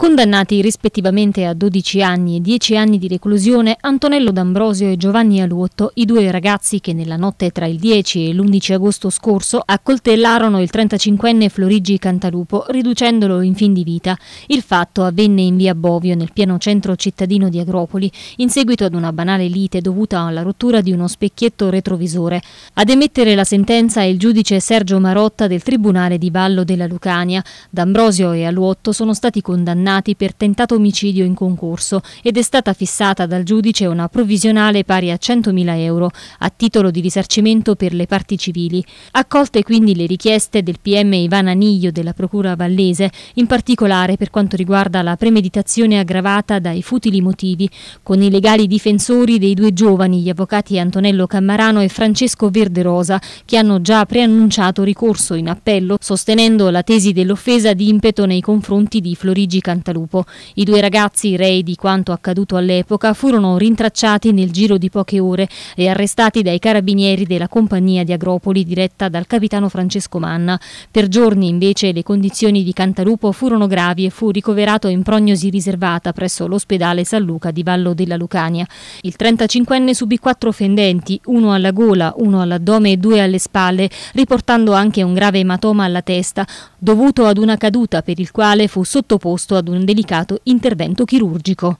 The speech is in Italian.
Condannati rispettivamente a 12 anni e 10 anni di reclusione, Antonello D'Ambrosio e Giovanni Aluotto, i due ragazzi che nella notte tra il 10 e l'11 agosto scorso accoltellarono il 35enne Florigi Cantalupo, riducendolo in fin di vita. Il fatto avvenne in via Bovio, nel pieno centro cittadino di Agropoli, in seguito ad una banale lite dovuta alla rottura di uno specchietto retrovisore. Ad emettere la sentenza è il giudice Sergio Marotta del Tribunale di Vallo della Lucania. D'Ambrosio e Aluotto sono stati condannati condannati per tentato omicidio in concorso ed è stata fissata dal giudice una provvisionale pari a 100.000 euro a titolo di risarcimento per le parti civili. Accolte quindi le richieste del PM Ivana Niglio della Procura Vallese, in particolare per quanto riguarda la premeditazione aggravata dai futili motivi, con i legali difensori dei due giovani, gli avvocati Antonello Cammarano e Francesco Verderosa, che hanno già preannunciato ricorso in appello sostenendo la tesi dell'offesa di impeto nei confronti di Florigi Cancelli. Cantalupo. I due ragazzi, rei di quanto accaduto all'epoca, furono rintracciati nel giro di poche ore e arrestati dai carabinieri della compagnia di Agropoli diretta dal capitano Francesco Manna. Per giorni invece le condizioni di Cantalupo furono gravi e fu ricoverato in prognosi riservata presso l'ospedale San Luca di Vallo della Lucania. Il 35enne subì quattro fendenti, uno alla gola, uno all'addome e due alle spalle, riportando anche un grave ematoma alla testa, dovuto ad una caduta per il quale fu sottoposto ad un delicato intervento chirurgico.